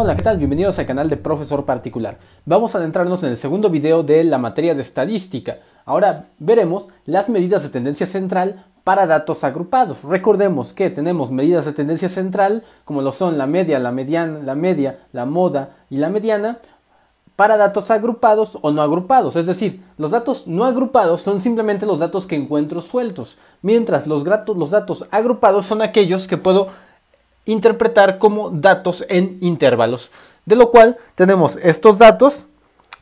Hola, ¿qué tal? Bienvenidos al canal de Profesor Particular. Vamos a adentrarnos en el segundo video de la materia de estadística. Ahora veremos las medidas de tendencia central para datos agrupados. Recordemos que tenemos medidas de tendencia central como lo son la media, la mediana, la media, la moda y la mediana para datos agrupados o no agrupados. Es decir, los datos no agrupados son simplemente los datos que encuentro sueltos, mientras los, los datos agrupados son aquellos que puedo interpretar como datos en intervalos. De lo cual tenemos estos datos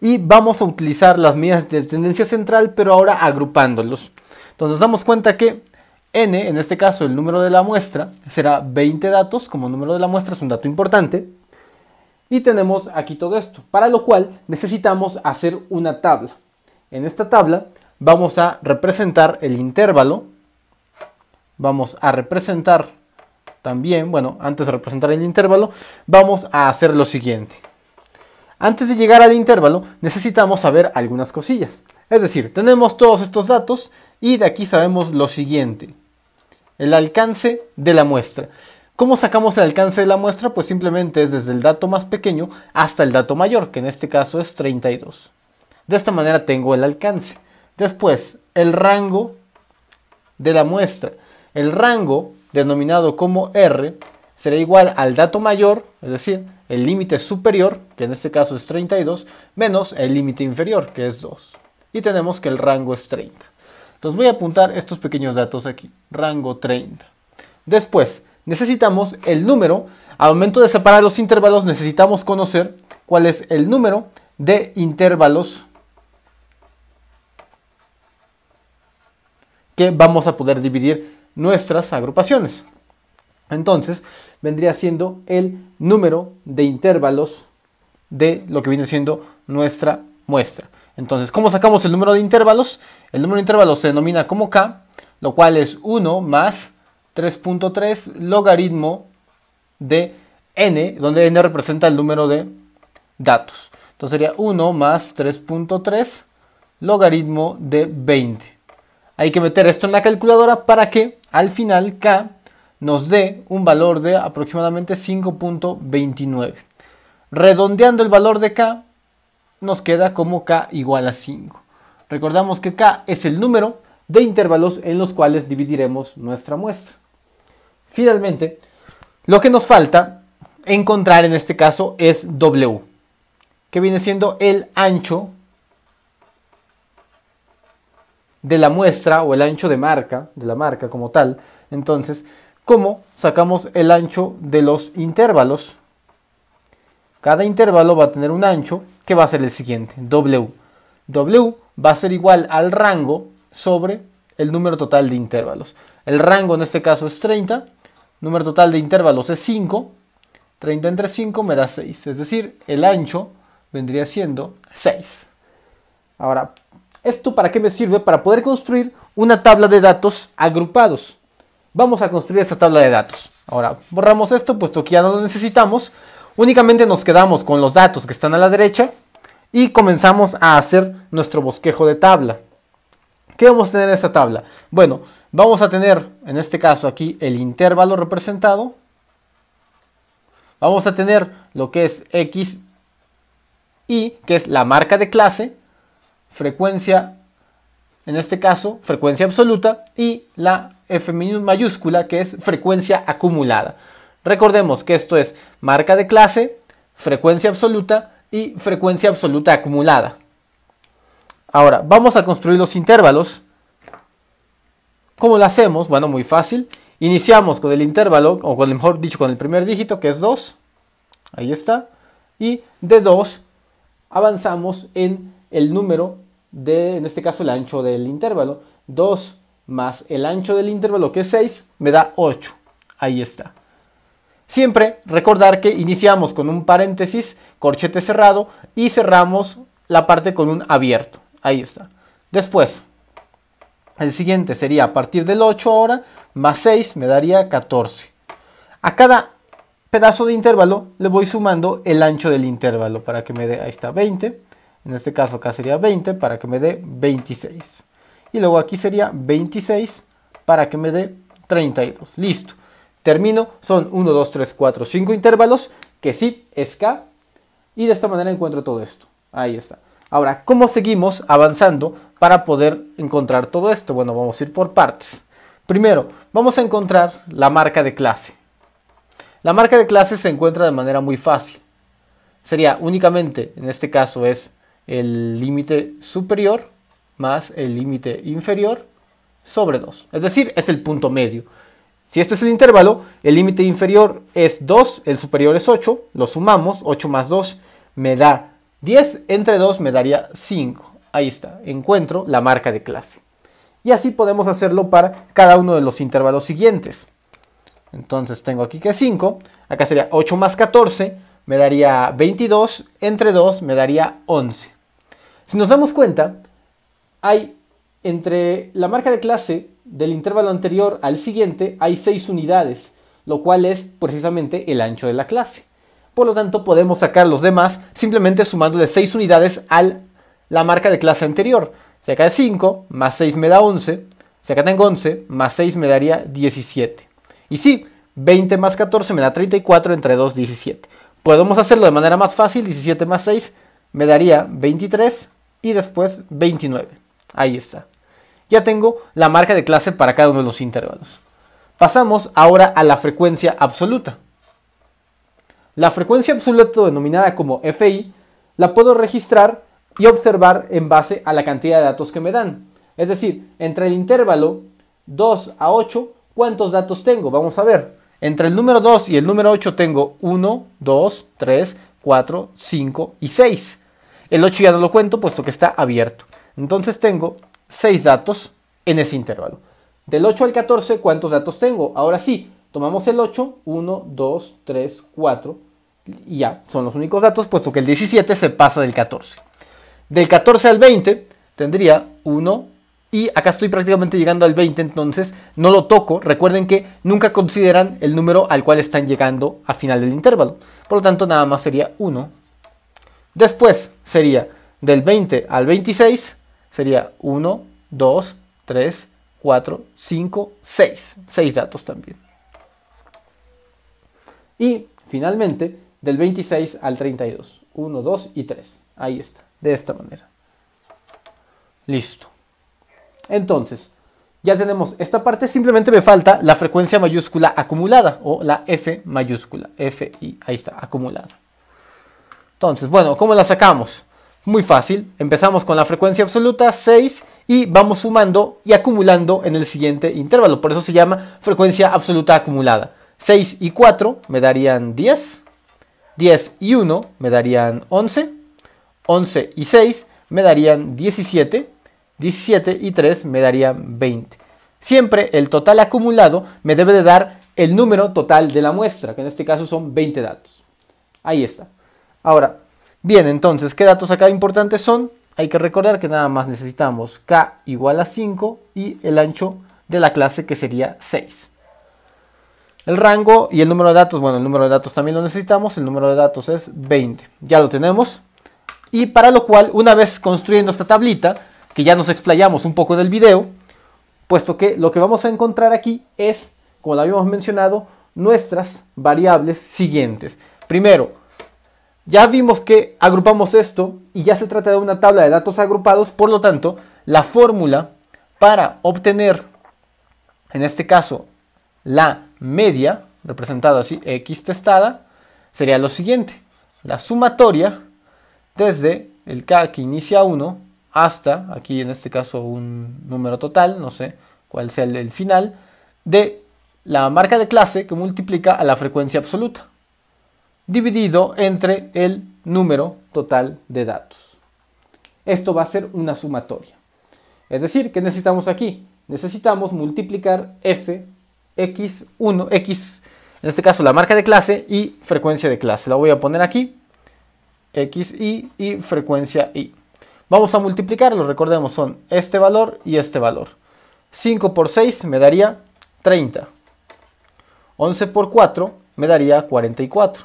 y vamos a utilizar las medidas de tendencia central, pero ahora agrupándolos. Entonces nos damos cuenta que n, en este caso el número de la muestra, será 20 datos, como número de la muestra es un dato importante. Y tenemos aquí todo esto, para lo cual necesitamos hacer una tabla. En esta tabla vamos a representar el intervalo, vamos a representar también, bueno, antes de representar el intervalo, vamos a hacer lo siguiente. Antes de llegar al intervalo, necesitamos saber algunas cosillas. Es decir, tenemos todos estos datos y de aquí sabemos lo siguiente. El alcance de la muestra. ¿Cómo sacamos el alcance de la muestra? Pues simplemente es desde el dato más pequeño hasta el dato mayor, que en este caso es 32. De esta manera tengo el alcance. Después, el rango de la muestra. El rango denominado como R, será igual al dato mayor, es decir, el límite superior, que en este caso es 32, menos el límite inferior, que es 2. Y tenemos que el rango es 30. Entonces voy a apuntar estos pequeños datos aquí, rango 30. Después, necesitamos el número. Al momento de separar los intervalos, necesitamos conocer cuál es el número de intervalos que vamos a poder dividir nuestras agrupaciones. Entonces, vendría siendo el número de intervalos de lo que viene siendo nuestra muestra. Entonces, ¿cómo sacamos el número de intervalos? El número de intervalos se denomina como K, lo cual es 1 más 3.3 logaritmo de n, donde n representa el número de datos. Entonces sería 1 más 3.3 logaritmo de 20. Hay que meter esto en la calculadora para que al final K nos dé un valor de aproximadamente 5.29. Redondeando el valor de K, nos queda como K igual a 5. Recordamos que K es el número de intervalos en los cuales dividiremos nuestra muestra. Finalmente, lo que nos falta encontrar en este caso es W, que viene siendo el ancho de la muestra o el ancho de marca, de la marca como tal. Entonces, ¿cómo sacamos el ancho de los intervalos? Cada intervalo va a tener un ancho que va a ser el siguiente, W. W va a ser igual al rango sobre el número total de intervalos. El rango en este caso es 30, número total de intervalos es 5, 30 entre 5 me da 6, es decir, el ancho vendría siendo 6. Ahora, ¿Esto para qué me sirve? Para poder construir una tabla de datos agrupados. Vamos a construir esta tabla de datos. Ahora, borramos esto puesto que ya no lo necesitamos. Únicamente nos quedamos con los datos que están a la derecha y comenzamos a hacer nuestro bosquejo de tabla. ¿Qué vamos a tener en esta tabla? Bueno, vamos a tener en este caso aquí el intervalo representado. Vamos a tener lo que es x, y, que es la marca de clase frecuencia, en este caso, frecuencia absoluta, y la F mayúscula, que es frecuencia acumulada. Recordemos que esto es marca de clase, frecuencia absoluta y frecuencia absoluta acumulada. Ahora, vamos a construir los intervalos. ¿Cómo lo hacemos? Bueno, muy fácil. Iniciamos con el intervalo, o con, mejor dicho, con el primer dígito, que es 2. Ahí está. Y de 2 avanzamos en el número de, en este caso, el ancho del intervalo. 2 más el ancho del intervalo, que es 6, me da 8. Ahí está. Siempre recordar que iniciamos con un paréntesis, corchete cerrado, y cerramos la parte con un abierto. Ahí está. Después, el siguiente sería a partir del 8 ahora, más 6 me daría 14. A cada pedazo de intervalo le voy sumando el ancho del intervalo para que me dé, ahí está, 20. En este caso acá sería 20 para que me dé 26. Y luego aquí sería 26 para que me dé 32. Listo. Termino. Son 1, 2, 3, 4, 5 intervalos que sí es K. Y de esta manera encuentro todo esto. Ahí está. Ahora, ¿cómo seguimos avanzando para poder encontrar todo esto? Bueno, vamos a ir por partes. Primero, vamos a encontrar la marca de clase. La marca de clase se encuentra de manera muy fácil. Sería únicamente, en este caso es el límite superior más el límite inferior sobre 2. Es decir, es el punto medio. Si este es el intervalo, el límite inferior es 2, el superior es 8, lo sumamos, 8 más 2 me da 10, entre 2 me daría 5. Ahí está, encuentro la marca de clase. Y así podemos hacerlo para cada uno de los intervalos siguientes. Entonces tengo aquí que 5, acá sería 8 más 14, me daría 22, entre 2 me daría 11. Si nos damos cuenta, hay entre la marca de clase del intervalo anterior al siguiente hay 6 unidades, lo cual es precisamente el ancho de la clase. Por lo tanto, podemos sacar los demás simplemente sumándole 6 unidades a la marca de clase anterior. Si acá es 5, más 6 me da 11. Si acá tengo 11, más 6 me daría 17. Y sí, 20 más 14 me da 34, entre 2, 17. Podemos hacerlo de manera más fácil, 17 más 6 me daría 23 y después 29. Ahí está. Ya tengo la marca de clase para cada uno de los intervalos. Pasamos ahora a la frecuencia absoluta. La frecuencia absoluta denominada como FI la puedo registrar y observar en base a la cantidad de datos que me dan. Es decir, entre el intervalo 2 a 8, ¿cuántos datos tengo? Vamos a ver. Entre el número 2 y el número 8 tengo 1, 2, 3, 4, 5 y 6. El 8 ya no lo cuento puesto que está abierto. Entonces tengo 6 datos en ese intervalo. Del 8 al 14, ¿cuántos datos tengo? Ahora sí, tomamos el 8, 1, 2, 3, 4 y ya, son los únicos datos puesto que el 17 se pasa del 14. Del 14 al 20 tendría 1, y acá estoy prácticamente llegando al 20, entonces no lo toco. Recuerden que nunca consideran el número al cual están llegando a final del intervalo. Por lo tanto, nada más sería 1. Después sería del 20 al 26, sería 1, 2, 3, 4, 5, 6. 6 datos también. Y finalmente, del 26 al 32. 1, 2 y 3. Ahí está, de esta manera. Listo. Entonces, ya tenemos esta parte, simplemente me falta la frecuencia mayúscula acumulada o la F mayúscula, F y ahí está, acumulada. Entonces, bueno, ¿cómo la sacamos? Muy fácil, empezamos con la frecuencia absoluta 6 y vamos sumando y acumulando en el siguiente intervalo, por eso se llama frecuencia absoluta acumulada. 6 y 4 me darían 10, 10 y 1 me darían 11, 11 y 6 me darían 17, 17 y 3 me daría 20. Siempre el total acumulado me debe de dar el número total de la muestra, que en este caso son 20 datos. Ahí está. Ahora, bien, entonces, ¿qué datos acá importantes son? Hay que recordar que nada más necesitamos k igual a 5 y el ancho de la clase que sería 6. El rango y el número de datos, bueno, el número de datos también lo necesitamos, el número de datos es 20. Ya lo tenemos. Y para lo cual, una vez construyendo esta tablita, que ya nos explayamos un poco del video, puesto que lo que vamos a encontrar aquí es, como lo habíamos mencionado, nuestras variables siguientes. Primero, ya vimos que agrupamos esto y ya se trata de una tabla de datos agrupados, por lo tanto, la fórmula para obtener, en este caso, la media, representada así, x testada, sería lo siguiente, la sumatoria desde el k que inicia 1 hasta, aquí en este caso un número total, no sé cuál sea el, final, de la marca de clase que multiplica a la frecuencia absoluta, dividido entre el número total de datos. Esto va a ser una sumatoria. Es decir, ¿qué necesitamos aquí? Necesitamos multiplicar f, x1, x, en este caso la marca de clase y frecuencia de clase. La voy a poner aquí, x y y frecuencia y. Vamos a multiplicarlo, recordemos, son este valor y este valor. 5 por 6 me daría 30. 11 por 4 me daría 44.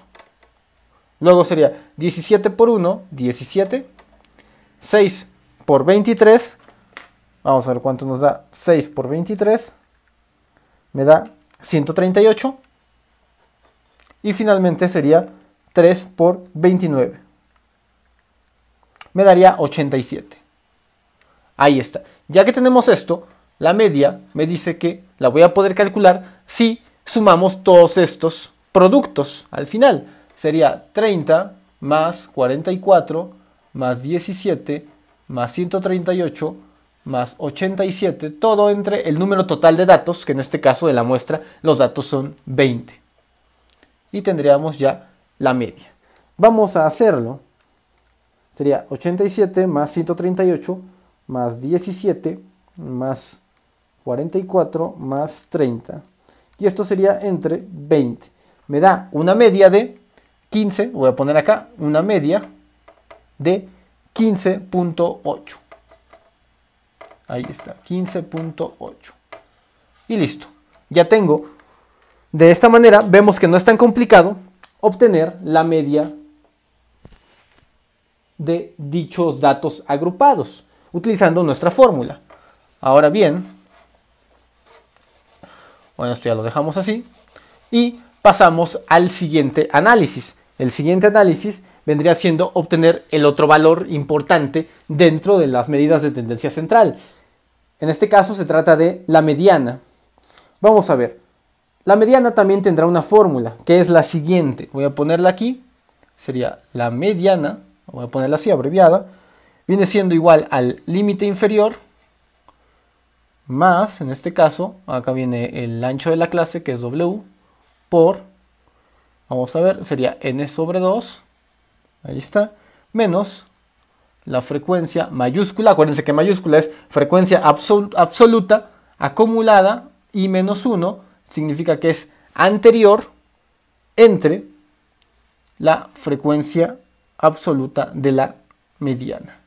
Luego sería 17 por 1, 17. 6 por 23, vamos a ver cuánto nos da 6 por 23, me da 138. Y finalmente sería 3 por 29 me daría 87. Ahí está. Ya que tenemos esto, la media me dice que la voy a poder calcular si sumamos todos estos productos al final. Sería 30 más 44 más 17 más 138 más 87, todo entre el número total de datos, que en este caso de la muestra los datos son 20. Y tendríamos ya la media. Vamos a hacerlo sería 87 más 138 más 17 más 44 más 30. Y esto sería entre 20. Me da una media de 15, voy a poner acá una media de 15.8. Ahí está, 15.8. Y listo, ya tengo. De esta manera vemos que no es tan complicado obtener la media de dichos datos agrupados, utilizando nuestra fórmula. Ahora bien, bueno, esto ya lo dejamos así, y pasamos al siguiente análisis. El siguiente análisis vendría siendo obtener el otro valor importante dentro de las medidas de tendencia central. En este caso se trata de la mediana. Vamos a ver. La mediana también tendrá una fórmula, que es la siguiente. Voy a ponerla aquí. Sería la mediana voy a ponerla así, abreviada, viene siendo igual al límite inferior más, en este caso, acá viene el ancho de la clase que es W por, vamos a ver, sería n sobre 2, ahí está, menos la frecuencia mayúscula, acuérdense que mayúscula es frecuencia absoluta acumulada y menos 1 significa que es anterior entre la frecuencia absoluta de la mediana.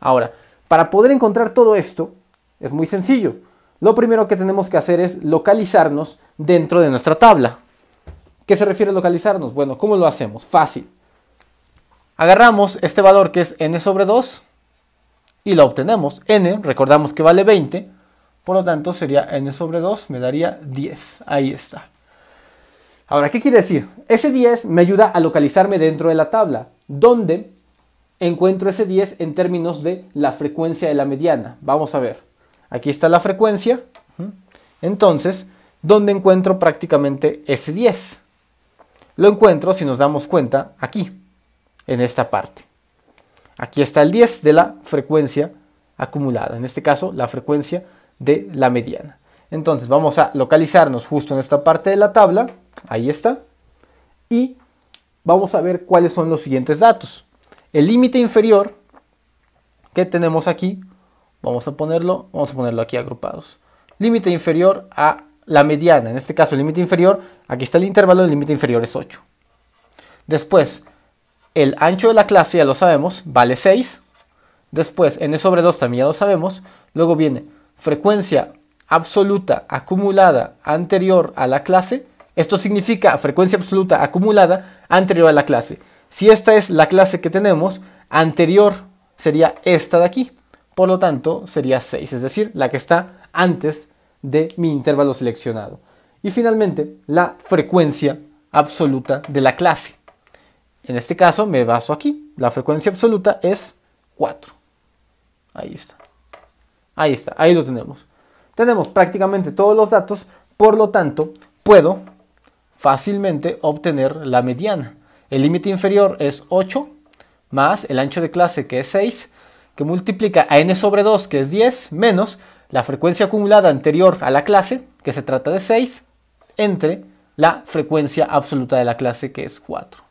Ahora, para poder encontrar todo esto, es muy sencillo. Lo primero que tenemos que hacer es localizarnos dentro de nuestra tabla. ¿Qué se refiere a localizarnos? Bueno, ¿cómo lo hacemos? Fácil. Agarramos este valor que es n sobre 2 y lo obtenemos. n, recordamos que vale 20, por lo tanto sería n sobre 2, me daría 10. Ahí está. Ahora, ¿qué quiere decir? Ese 10 me ayuda a localizarme dentro de la tabla. ¿Dónde encuentro ese 10 en términos de la frecuencia de la mediana? Vamos a ver. Aquí está la frecuencia. Entonces, ¿dónde encuentro prácticamente ese 10? Lo encuentro, si nos damos cuenta, aquí, en esta parte. Aquí está el 10 de la frecuencia acumulada, en este caso la frecuencia de la mediana. Entonces vamos a localizarnos justo en esta parte de la tabla, ahí está, y vamos a ver cuáles son los siguientes datos. El límite inferior que tenemos aquí, vamos a ponerlo, vamos a ponerlo aquí agrupados. Límite inferior a la mediana, en este caso el límite inferior, aquí está el intervalo, el límite inferior es 8. Después, el ancho de la clase, ya lo sabemos, vale 6. Después, n sobre 2 también ya lo sabemos. Luego viene frecuencia absoluta acumulada anterior a la clase, esto significa frecuencia absoluta acumulada anterior a la clase. Si esta es la clase que tenemos, anterior sería esta de aquí. Por lo tanto, sería 6, es decir, la que está antes de mi intervalo seleccionado. Y finalmente, la frecuencia absoluta de la clase. En este caso me baso aquí. La frecuencia absoluta es 4. Ahí está. Ahí está, ahí lo tenemos. Tenemos prácticamente todos los datos, por lo tanto, puedo fácilmente obtener la mediana. El límite inferior es 8 más el ancho de clase que es 6, que multiplica a n sobre 2 que es 10, menos la frecuencia acumulada anterior a la clase, que se trata de 6, entre la frecuencia absoluta de la clase que es 4.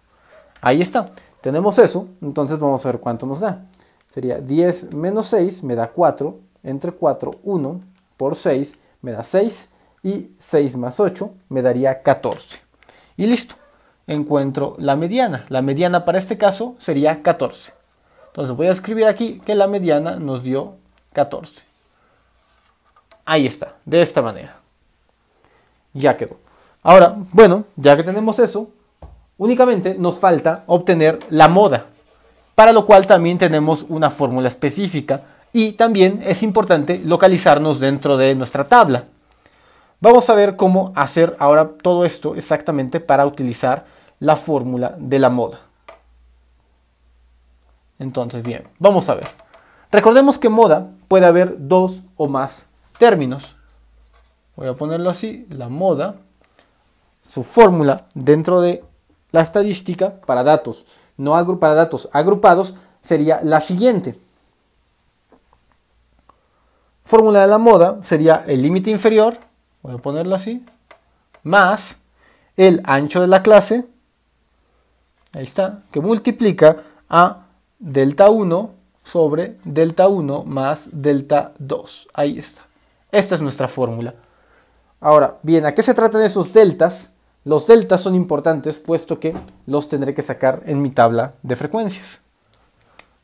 Ahí está, tenemos eso, entonces vamos a ver cuánto nos da. Sería 10 menos 6 me da 4, entre 4, 1, por 6 me da 6, y 6 más 8 me daría 14. Y listo, encuentro la mediana. La mediana para este caso sería 14. Entonces voy a escribir aquí que la mediana nos dio 14. Ahí está, de esta manera. Ya quedó. Ahora, bueno, ya que tenemos eso, únicamente nos falta obtener la moda, para lo cual también tenemos una fórmula específica y también es importante localizarnos dentro de nuestra tabla. Vamos a ver cómo hacer ahora todo esto exactamente para utilizar la fórmula de la moda. Entonces, bien, vamos a ver. Recordemos que moda puede haber dos o más términos. Voy a ponerlo así, la moda, su fórmula dentro de la estadística para datos, no agrupados, sería la siguiente. Fórmula de la moda sería el límite inferior voy a ponerlo así, más el ancho de la clase, ahí está, que multiplica a delta 1 sobre delta 1 más delta 2. Ahí está. Esta es nuestra fórmula. Ahora, bien, ¿a qué se tratan esos deltas? Los deltas son importantes puesto que los tendré que sacar en mi tabla de frecuencias.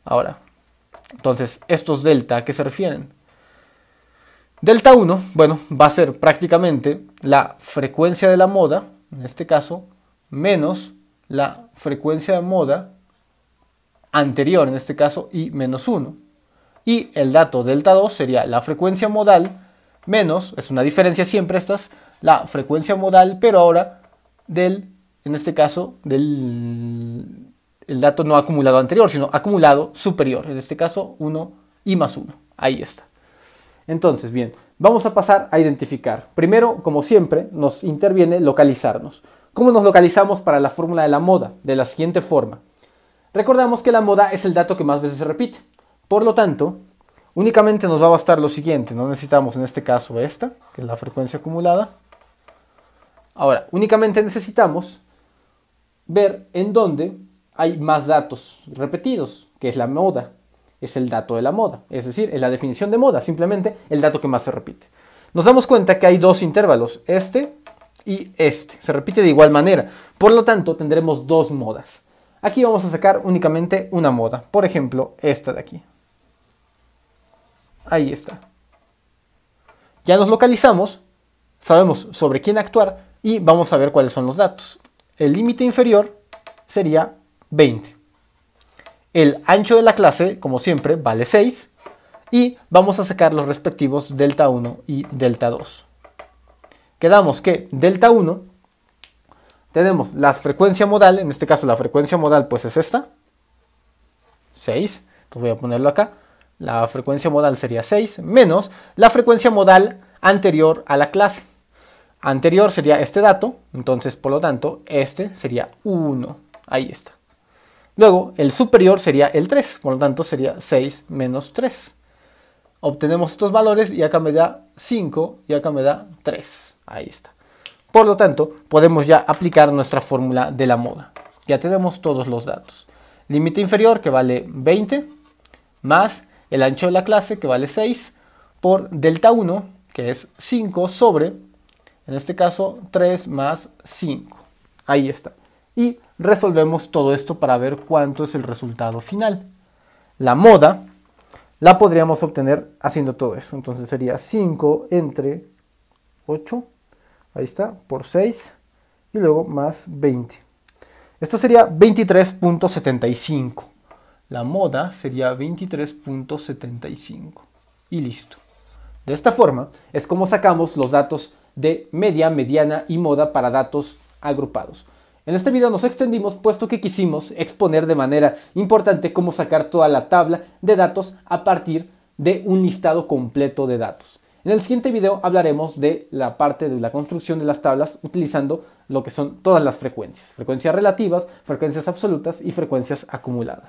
Ahora, entonces, ¿estos delta a qué se refieren? Delta 1, bueno, va a ser prácticamente la frecuencia de la moda, en este caso, menos la frecuencia de moda anterior, en este caso, y menos 1. Y el dato delta 2 sería la frecuencia modal menos, es una diferencia siempre estas, la frecuencia modal, pero ahora del, en este caso, del el dato no acumulado anterior, sino acumulado superior, en este caso 1 y más 1. Ahí está. Entonces, bien, vamos a pasar a identificar. Primero, como siempre, nos interviene localizarnos. ¿Cómo nos localizamos para la fórmula de la moda? De la siguiente forma. Recordamos que la moda es el dato que más veces se repite. Por lo tanto, únicamente nos va a bastar lo siguiente. No necesitamos en este caso esta, que es la frecuencia acumulada. Ahora, únicamente necesitamos ver en dónde hay más datos repetidos, que es la moda es el dato de la moda, es decir, es la definición de moda, simplemente el dato que más se repite. Nos damos cuenta que hay dos intervalos, este y este, se repite de igual manera, por lo tanto tendremos dos modas. Aquí vamos a sacar únicamente una moda, por ejemplo, esta de aquí. Ahí está. Ya nos localizamos, sabemos sobre quién actuar y vamos a ver cuáles son los datos. El límite inferior sería 20. El ancho de la clase, como siempre, vale 6 y vamos a sacar los respectivos delta 1 y delta 2. Quedamos que delta 1 tenemos la frecuencia modal, en este caso la frecuencia modal pues es esta, 6, entonces voy a ponerlo acá, la frecuencia modal sería 6 menos la frecuencia modal anterior a la clase. Anterior sería este dato, entonces por lo tanto este sería 1, ahí está. Luego, el superior sería el 3, por lo tanto sería 6 menos 3. Obtenemos estos valores y acá me da 5 y acá me da 3. Ahí está. Por lo tanto, podemos ya aplicar nuestra fórmula de la moda. Ya tenemos todos los datos. Límite inferior que vale 20 más el ancho de la clase que vale 6 por delta 1 que es 5 sobre, en este caso, 3 más 5. Ahí está. Y resolvemos todo esto para ver cuánto es el resultado final. La moda la podríamos obtener haciendo todo eso. Entonces sería 5 entre 8, ahí está, por 6 y luego más 20. Esto sería 23.75. La moda sería 23.75. Y listo. De esta forma es como sacamos los datos de media, mediana y moda para datos agrupados. En este video nos extendimos puesto que quisimos exponer de manera importante cómo sacar toda la tabla de datos a partir de un listado completo de datos. En el siguiente video hablaremos de la parte de la construcción de las tablas utilizando lo que son todas las frecuencias, frecuencias relativas, frecuencias absolutas y frecuencias acumuladas.